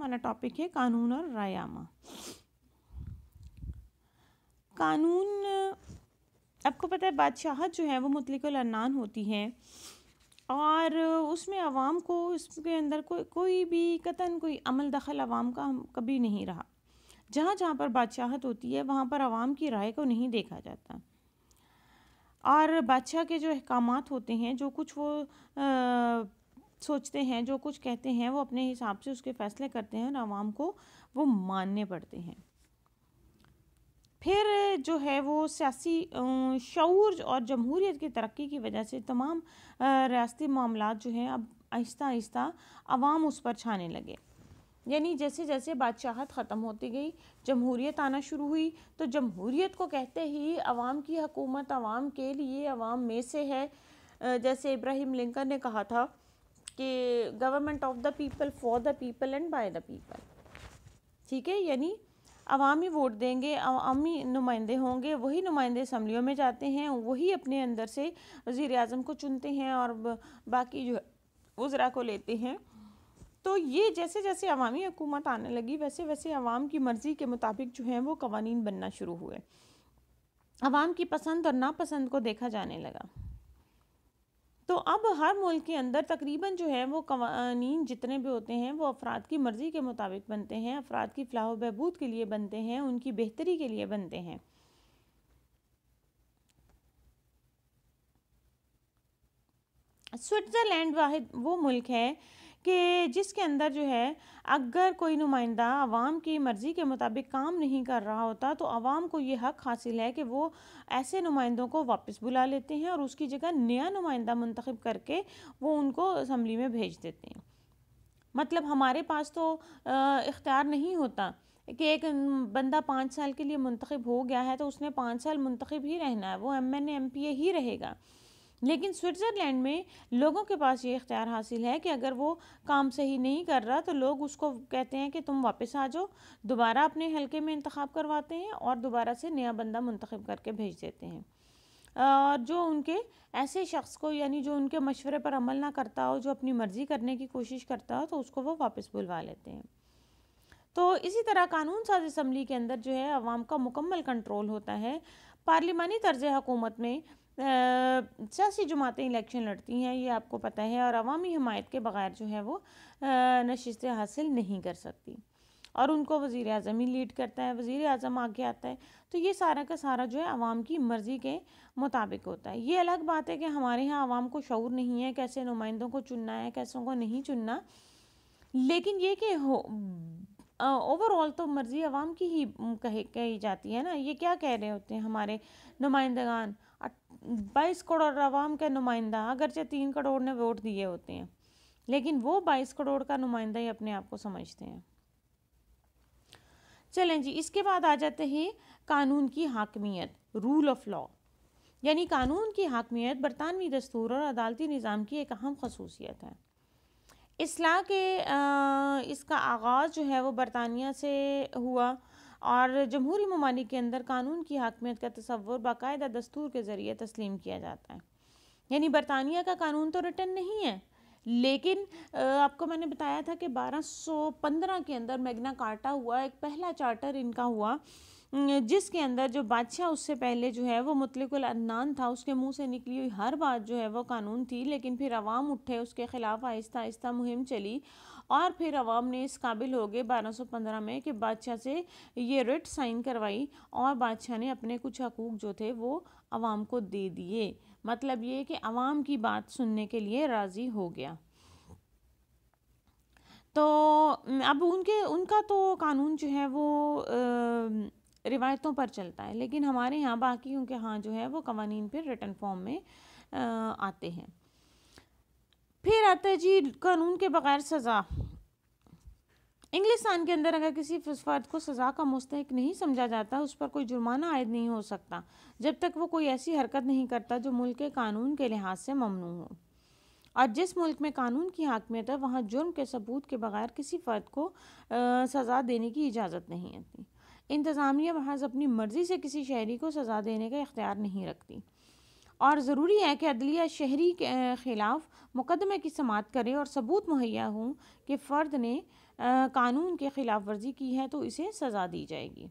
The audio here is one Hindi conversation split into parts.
हमारा टॉपिक है कानून और रायामा कानून आपको पता है बादशाहत जो है वो मुतलिक अनान होती है और उसमें आवाम को उसके अंदर को, कोई भी कतन कोई अमल दखल आवाम का कभी नहीं रहा जहाँ जहाँ पर बादशाहत होती है वहाँ पर आवाम की राय को नहीं देखा जाता और बादशाह के जो अहकाम होते हैं जो कुछ वो आ, सोचते हैं जो कुछ कहते हैं वो अपने हिसाब से उसके फैसले करते हैं और आवाम को वो मानने पड़ते हैं फिर जो है वो सियासी शूर और जमहूरीत की तरक्की की वजह से तमाम रियाती मामला जो हैं अब आहिस्ता आहिस्ता आवाम उस पर छाने लगे यानी जैसे जैसे बादशाहत ख़त्म होती गई जमहूरीत आना शुरू हुई तो जमहूरीत को कहते ही आवाम की हकूमत आवाम के लिए आवाम में से है जैसे इब्राहिम लिंकन ने कहा था कि government of the people for the people and by the people ठीक है यानी अवामी वोट देंगे अवामी नुमाइंदे होंगे वही नुमाइंदे असम्बलियों में जाते हैं वही अपने अंदर से वज़ी अजम को चुनते हैं और बाकी जो वज़रा को लेते हैं तो ये जैसे जैसे अवामी हुकूमत आने लगी वैसे वैसे अवाम की मर्ज़ी के मुताबिक जो हैं वो कवानीन बनना शुरू हुए अवाम की पसंद और नापसंद को देखा जाने लगा तो अब हर मुल्क के अंदर तकरीबन जो है वो कवानीन जितने भी होते हैं वो अफराद की मर्ज़ी के मुताबिक बनते हैं अफराद की फलाह बहबूद के लिए बनते हैं उनकी बेहतरी के लिए बनते हैं स्विट्ज़रलैंड वाहिद वो मुल्क है कि जिसके अंदर जो है अगर कोई नुमाइंदा आवाम की मर्ज़ी के मुताबिक काम नहीं कर रहा होता तो आवाम को ये हक़ हासिल है कि वो ऐसे नुमाइंदों को वापस बुला लेते हैं और उसकी जगह नया नुमाइंदा मंतखब करके वो उनको असम्बली में भेज देते हैं मतलब हमारे पास तो इख्तियार नहीं होता कि एक बंदा पाँच साल के लिए मंतखब हो गया है तो उसने पाँच साल मंतखब ही रहना है वो M N M P A ही रहेगा लेकिन स्विट्ज़रलैंड में लोगों के पास ये इख्तियार हासिल है कि अगर वो काम सही नहीं कर रहा तो लोग उसको कहते हैं कि तुम वापस आ जाओ दोबारा अपने हलके में इंतखब करवाते हैं और दोबारा से नया बंदा मुंतखब करके भेज देते हैं और जो उनके ऐसे शख्स को यानी जो उनके मशवरे पर अमल ना करता हो जो अपनी मर्ज़ी करने की कोशिश करता हो तो उसको वो वापस बुलवा लेते हैं तो इसी तरह कानून साज असम्बली के अंदर जो है अवाम का मुकम्मल कंट्रोल होता है पार्लिमानी तर्ज हकूमत में सियासी जमातें इलेक्शन लड़ती हैं ये आपको पता है और अवामी हमायत के बगैर जो है वो नशस्तें हासिल नहीं कर सकती और उनको वज़ी अजम ही लीड करता है वज़ी अजम आगे आता है तो ये सारा का सारा जो है आवाम की मर्ज़ी के मुताबिक होता है ये अलग बात है कि हमारे यहाँ आवाम को शौर नहीं है कैसे नुमाइंदों को चुनना है कैसों को नहीं चुनना लेकिन ये कि हो ओवरऑल तो मर्ज़ी आवाम की ही कहे कही जाती है ना ये क्या कह रहे होते हैं हमारे नुमाइंदगान बाईस करोड़ आवाम का नुमाइंदा अगरचे तीन करोड़ ने वोट दिए होते हैं लेकिन वो बाईस करोड़ का नुमाइंदा ही अपने आप को समझते हैं चलें जी इसके बाद आ जाते हैं कानून की हाकमियत रूल ऑफ लॉ यानी कानून की हाकमियत बरतानवी दस्तूर और अदालती निज़ाम की एक अहम खसूसियत है इसलाह के आ, इसका आगाज़ जो है वो बरतानिया से हुआ और जमहूरी ममालिक के अंदर कानून की हाकमियत का तस्वुर बाकायदा दस्तूर के ज़रिए तस्लीम किया जाता है यानी बरतानिया का कानून तो रिटर्न नहीं है लेकिन आपको मैंने बताया था कि 1215 के अंदर मैग्ना कार्टा हुआ एक पहला चार्टर इनका हुआ जिसके अंदर जो बादशाह उससे पहले जो है वो मुतलकुल अन्नान था उसके मुंह से निकली हुई हर बात जो है वो कानून थी लेकिन फिर आवाम उठे उसके ख़िलाफ़ आहिस्ता आहिस्ता मुहिम चली और फिर अवाम ने इस काबिल हो गए 1215 में कि बादशाह से ये रिट साइन करवाई और बादशाह ने अपने कुछ हकूक जो थे वो अवाम को दे दिए मतलब ये कि अवाम की बात सुनने के लिए राज़ी हो गया तो अब उनके उनका तो कानून जो है वो आ, रिवायतों पर चलता है लेकिन हमारे यहाँ बाकी उनके यहाँ जो है वो कवानीन फिर रिटर्न फॉर्म में आ, आते हैं फिर आता है जी कानून के बगैर सज़ा इंग्लिस्तान के अंदर अगर किसी फर्द को सज़ा का मुस्तक नहीं समझा जाता उस पर कोई जुर्माना आयद नहीं हो सकता जब तक वो कोई ऐसी हरकत नहीं करता जो मुल्क के कानून के लिहाज से ममनू हो और जिस मुल्क में कानून की हाकमियत है वहाँ जुर्म के सबूत के बगैर किसी फ़र्द को आ, सज़ा देने की इजाज़त नहीं आती इंतज़ामिया महज अपनी मर्ज़ी से किसी शहरी को सज़ा देने का इख्तियार नहीं रखती और ज़रूरी है कि अदलिया शहरी के ख़िलाफ़ मुकदमे की समात करे और सबूत मुहैया हों कि फ़र्द ने कानून के ख़िलाफ़ वर्जी की है तो इसे सज़ा दी जाएगी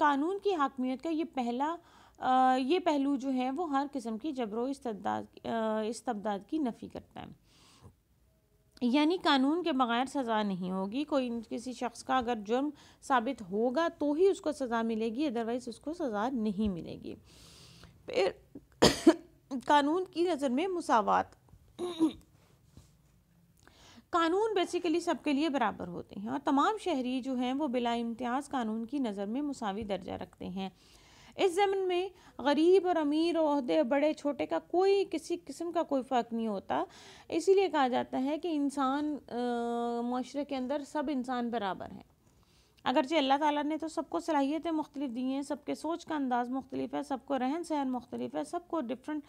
कानून की हाकमियत का ये पहला ये पहलू जो है वो हर किस्म की जबरो इस्तबदाद की नफ़ी करता है यानी कानून के बगैर सज़ा नहीं होगी कोई किसी शख्स का अगर जुर्म साबित होगा तो ही उसको सज़ा मिलेगी अदरवाइज़ उसको सज़ा नहीं मिलेगी कानून की नज़र में मसावत कानून बेसिकली सबके लिए बराबर होते हैं और तमाम शहरी जो हैं वो बिला इम्तियाज़ कानून की नज़र में मुसावी दर्जा रखते हैं इस ज़मन में गरीब और अमीर अहदे बड़े छोटे का कोई किसी किस्म का कोई फ़र्क नहीं होता इसीलिए कहा जाता है कि इंसान माशरे के अंदर सब इंसान बराबर हैं अगरचे अल्लाह ताला ने तो सबको सलाहियतें मुख्तलिफ दी हैं सबके सोच का अंदाज़ मुख्तलिफ है सबको रहन सहन मुख्तलिफ है सबको डिफरेंट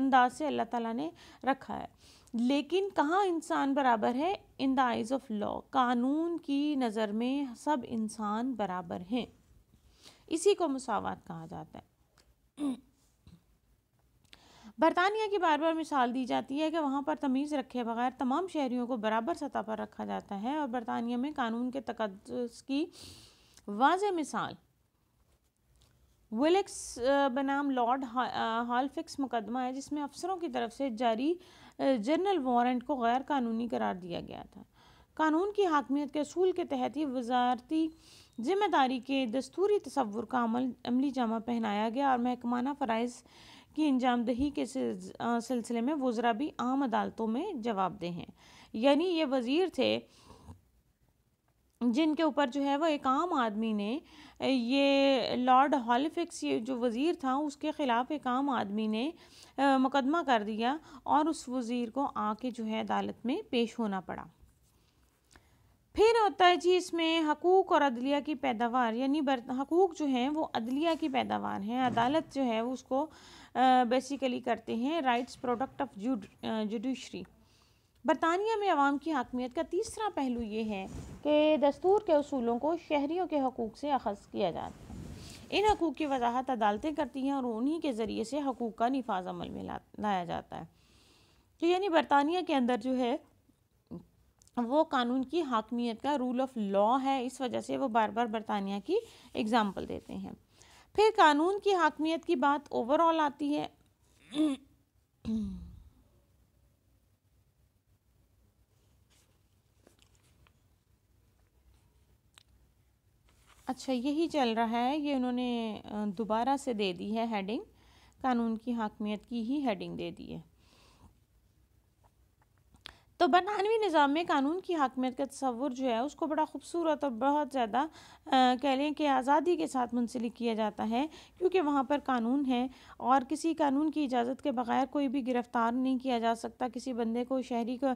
अंदाज से अल्लाह ताला ने रखा है लेकिन कहाँ इंसान बराबर है in the eyes of law कानून की नज़र में सब इंसान बराबर हैं इसी को मसावत कहा जाता है बरतानिया की बार बार मिसाल दी जाती है कि वहाँ पर तमीज़ रखे बगैर तमाम शहरीों को बराबर सतह पर रखा जाता है और बरतानिया में कानून के तकदस की वाज मिसाल विलिक्स बनाम लॉर्ड हॉलफिक्स मुकदमा है जिसमें अफसरों की तरफ से जारी जर्नल वारंट को गैर कानूनी करार दिया गया था कानून की हाकमियत के असूल के तहत ही वजारती जिम्मेदारी के दस्तूरी तस्वुर का अमल अमली जामा पहनाया गया और महकमाना फ़रज़ की इंजामदही के सिलसिले में वज़रा भी आम अदालतों में जवाब दे हैं यानी ये वज़ीर थे जिनके ऊपर जो है वो एक आम आदमी ने ये लॉर्ड हॉलीफिक्स ये जो वज़ीर था उसके ख़िलाफ़ एक आम आदमी ने मुकदमा कर दिया और उस वज़ीर को आके जो है अदालत में पेश होना पड़ा फिर होता है जी इसमें हकूक़ और अदलिया की पैदावार यानी हकूक़ जो हैं वो अदलिया की पैदावार हैं अदालत जो है उसको बेसिकली करते हैं राइट्स प्रोडक्ट ऑफ जुडिशरी बरतानिया में आवाम की हाकमियत का तीसरा पहलू ये है कि दस्तूर के असूलों को शहरीों के हकूक़ से अखज़ किया जाता है इन हकूक़ की वजाहत अदालतें करती हैं और उन्हीं के ज़रिए से हकूक़ का नफाज अमल में लाया जाता है तो यानी बरतानिया के अंदर जो है वो कानून की हाकमियत का रूल ऑफ लॉ है इस वजह से वो बार बार बरतानिया की एग्ज़ाम्पल देते हैं फिर कानून की हाकमियत की बात ओवरऑल आती है अच्छा यही चल रहा है ये उन्होंने दोबारा से दे दी है हेडिंग कानून की हाकमियत की ही हेडिंग दे दी है तो बरतानवी निज़ाम में कानून की हाकमियत का तस्वुर जो है उसको बड़ा खूबसूरत और बहुत ज़्यादा कह लें कि आज़ादी के साथ मुंसलिक किया जाता है क्योंकि वहाँ पर कानून है और किसी कानून की इजाज़त के बगैर कोई भी गिरफ़्तार नहीं किया जा सकता किसी बंदे को शहरी को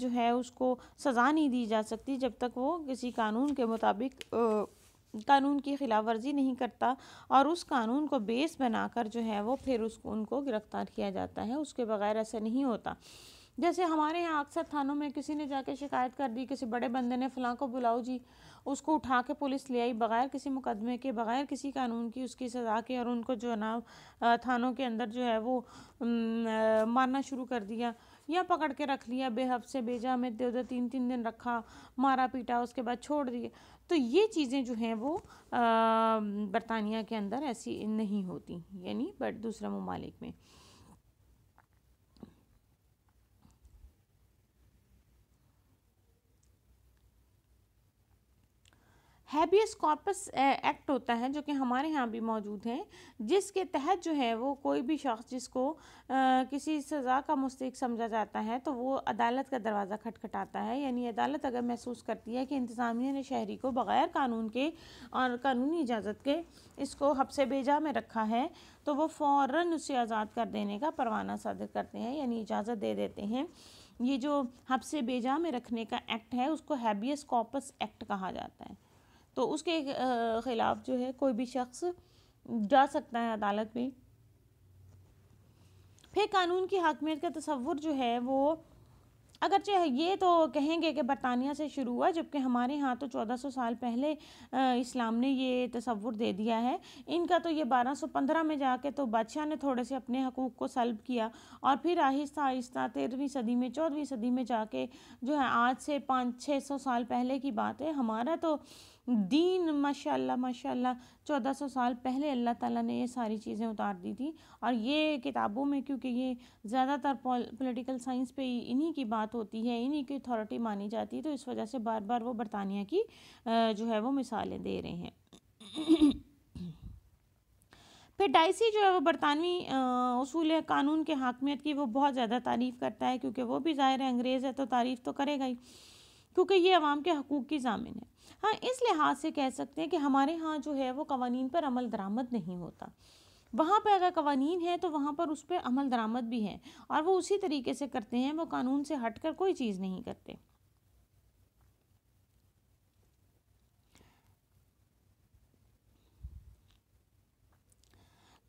जो है उसको सज़ा नहीं दी जा सकती जब तक वो किसी कानून के मुताबिक कानून की खिलाफ वर्जी नहीं करता और उस कानून को बेस बनाकर जो है वो फिर उस उनको गिरफ़्तार किया जाता है उसके बगैर ऐसा नहीं होता जैसे हमारे यहाँ अक्सर थानों में किसी ने जाके शिकायत कर दी किसी बड़े बंदे ने फलां को बुलाओ जी उसको उठा के पुलिस ले आई बग़ैर किसी मुकदमे के बग़ैर किसी कानून की उसकी सज़ा के और उनको जो है ना थानों के अंदर जो है वो मारना शुरू कर दिया या पकड़ के रख लिया बेहब से भेजा में दे उधर तीन तीन दिन रखा मारा पीटा उसके बाद छोड़ दिए तो ये चीज़ें जो हैं वो बरतानिया के अंदर ऐसी नहीं होती यानी बट दूसरे ममालिक में हैबियस कॉर्पस एक्ट होता है जो कि हमारे यहाँ भी मौजूद हैं जिसके तहत जो है वो कोई भी शख्स जिसको आ, किसी सज़ा का मुस्तक समझा जाता है तो वो अदालत का दरवाज़ा खटखटाता है यानी अदालत अगर महसूस करती है कि इंतज़ामिया ने शहरी को बग़ैर कानून के और कानूनी इजाज़त के इसको हफ्से बेजा में रखा है तो वो फ़ौर उसे आज़ाद कर देने का परवाना सादर करते हैं यानी इजाज़त दे देते हैं ये जो हफ्से बेजा में रखने का एक्ट है उसको हैबियस कॉपस एक्ट कहा जाता है तो उसके ख़िलाफ़ जो है कोई भी शख्स जा सकता है अदालत में फिर कानून की हाकमियत का तस्वुर जो है वो अगरचे ये तो कहेंगे कि बरतानिया से शुरू हुआ जबकि हमारे यहाँ तो 1400 साल पहले इस्लाम ने ये तस्वुर दे दिया है इनका तो ये 1215 में जाके तो बादशाह ने थोड़े से अपने हकूक़ को सल्ब किया और फिर आहिस्ता आहिस्ता तेरहवीं सदी में चौदहवीं सदी में जाके जो है आज से पाँच छः सौ साल पहले की बात है हमारा तो दीन माशाल्लाह माशाल्लाह सौ साल पहले अल्लाह ताला ने ये सारी चीज़ें उतार दी थी और ये किताबों में क्योंकि ये ज़्यादातर पॉलिटिकल साइंस पे इन्हीं की बात होती है इन्हीं की अथॉरिटी मानी जाती है तो इस वजह से बार बार वो बरतानिया की जो है वो मिसालें दे रहे हैं फिर डाइसी जो है वो बरतानवी असूल कानून के हाकमियत की वो बहुत ज़्यादा तारीफ़ करता है क्योंकि वो भी ज़ाहिर है अंग्रेज़ है तो तारीफ़ तो करेगा ही क्योंकि ये आवाम के हकूक़ की जामिन है हाँ इस लिहाज से कह सकते हैं कि हमारे यहाँ जो है वो कवानीन पर अमल दरामद नहीं होता वहाँ पर अगर कवानीन है तो वहाँ पर उस पर अमल दरामद भी है और वो उसी तरीके से करते हैं वो कानून से हट कर कोई चीज़ नहीं करते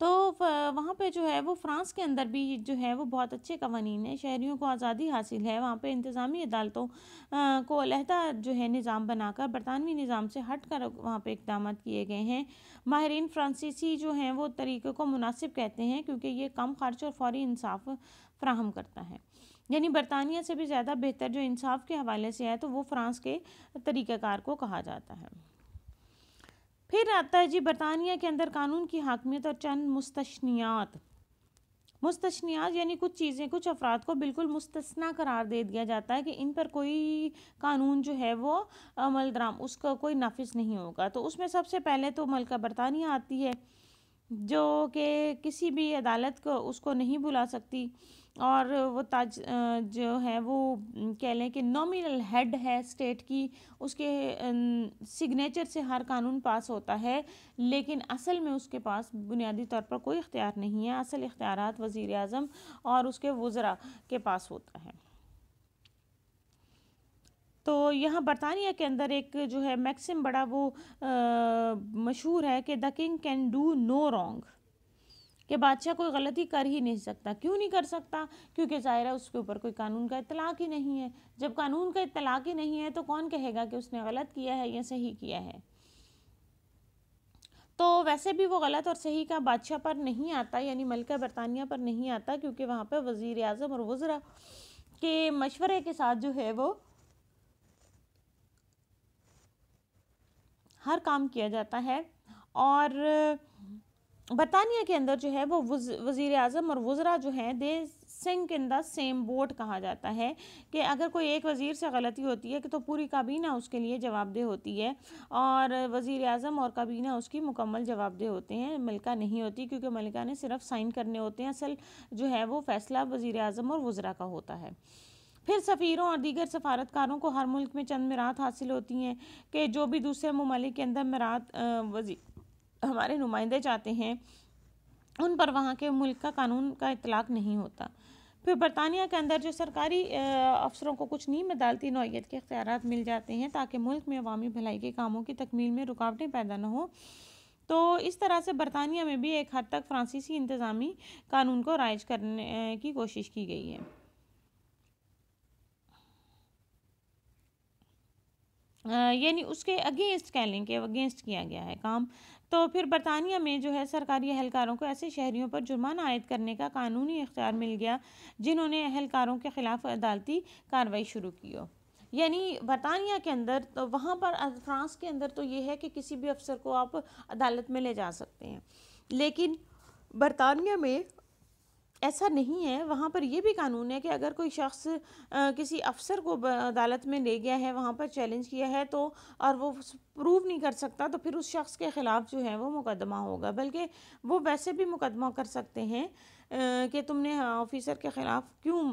तो वहाँ पे जो है वो फ्रांस के अंदर भी जो है वो बहुत अच्छे कवानीन हैं शहरीों को आज़ादी हासिल है वहाँ पे इंतज़ामी अदालतों को अलहदा जो है निज़ाम बनाकर बरतानवी निज़ाम से हट कर वहाँ पर इकदाम किए गए हैं माहरीन फ्रांसीसी जो हैं वो तरीक़े को मुनासिब कहते हैं क्योंकि ये कम खर्च और फौरी इंसाफ फ्राहम करता है यानी बरतानिया से भी ज़्यादा बेहतर जो इंसाफ के हवाले से है तो वो फ्रांस के तरीक़ाकार को कहा जाता है फिर आता है जी बरतानिया के अंदर कानून की हाकमियत और चंद मुस्तनियात मुस्तनियात यानी कुछ चीज़ें कुछ अफराद को बिल्कुल मुस्तना करार दे दिया जाता है कि इन पर कोई कानून जो है वो अमल दराम उसका कोई नाफिज नहीं होगा तो उसमें सबसे पहले तो मलका बरतानिया आती है जो कि किसी भी अदालत को उसको नहीं बुला सकती और वो ताज जो है वो कह लें कि नॉमिनल हेड है स्टेट की उसके सिग्नेचर से हर कानून पास होता है लेकिन असल में उसके पास बुनियादी तौर पर कोई इख्तियार नहीं है असल इख्तियार वज़ी अजम और उसके वज़रा के पास होता है तो यहाँ बरतानिया के अंदर एक जो है मैक्सिम बड़ा वो मशहूर है कि the king can do no wrong कि बादशाह कोई गलती कर ही नहीं सकता क्यों नहीं कर सकता क्योंकि ज़ाहिर है उसके ऊपर कोई कानून का इतलाक़ ही नहीं है जब कानून का इतलाक़ ही नहीं है तो कौन कहेगा कि उसने गलत किया है या सही किया है तो वैसे भी वो गलत और सही का बादशाह पर नहीं आता यानी मलका बरतानिया पर नहीं आता क्योंकि वहाँ पर वज़ी अजम और वज़रा के मशवरे के साथ जो है वो हर काम किया जाता है और बरतानिया के अंदर जो है वो वज़ी अजम और वज़रा जो हैं they sink in the same boat कहा जाता है कि अगर कोई एक वज़ीर से गलती होती है कि तो पूरी काबीना उसके लिए जवाबदेह होती है और वज़ी अजम और काबीना उसकी मुकम्मल जवाबदेह होते हैं मलिका नहीं होती क्योंकि मलिका ने सिर्फ साइन करने होते हैं असल जो है वो फ़ैसला वज़ी अजम और वज़रा का होता है फिर सफ़ीरों और दीगर सफारतकारों को हर मुल्क में चंद मरात हासिल होती हैं कि जो भी दूसरे ममालिक के अंदर मरात वजी हमारे नुमाइंदे जाते हैं उन पर वहाँ के मुल्क का कानून का इतलाक नहीं होता फिर बरतानिया के अंदर जो सरकारी अफसरों को कुछ नीम अदालती नौीयत के अख्तियार मिल जाते हैं ताकि मुल्क में अवमी भलाई के कामों की तकमील में रुकावटें पैदा न हों तो इस तरह से बरतानिया में भी एक हद तक फ्रांसीसी इंतज़ामी कानून को राइज करने की कोशिश की गई है यानी उसके अगेंस्ट कह लें कि अगेंस्ट किया गया है काम तो फिर बरतानिया में जो है सरकारी अहलकारों को ऐसे शहरियों पर जुर्माना आयद करने का कानूनी इख्तियार मिल गया जिन्होंने अहलकारों के ख़िलाफ़ अदालती कार्रवाई शुरू की हो यानी बरतानिया के अंदर तो वहाँ पर फ्रांस के अंदर तो ये है कि किसी भी अफसर को आप अदालत में ले जा सकते हैं लेकिन बरतानिया में ऐसा नहीं है वहाँ पर यह भी कानून है कि अगर कोई शख्स किसी अफसर को अदालत में ले गया है वहाँ पर चैलेंज किया है तो और वो प्रूव नहीं कर सकता तो फिर उस शख्स के ख़िलाफ़ जो है वो मुकदमा होगा बल्कि वो वैसे भी मुकदमा कर सकते हैं कि तुमने ऑफिसर के ख़िलाफ़ क्यों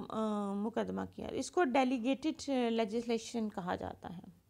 मुकदमा किया इसको डेलीगेटेड लेजिस्लेशन कहा जाता है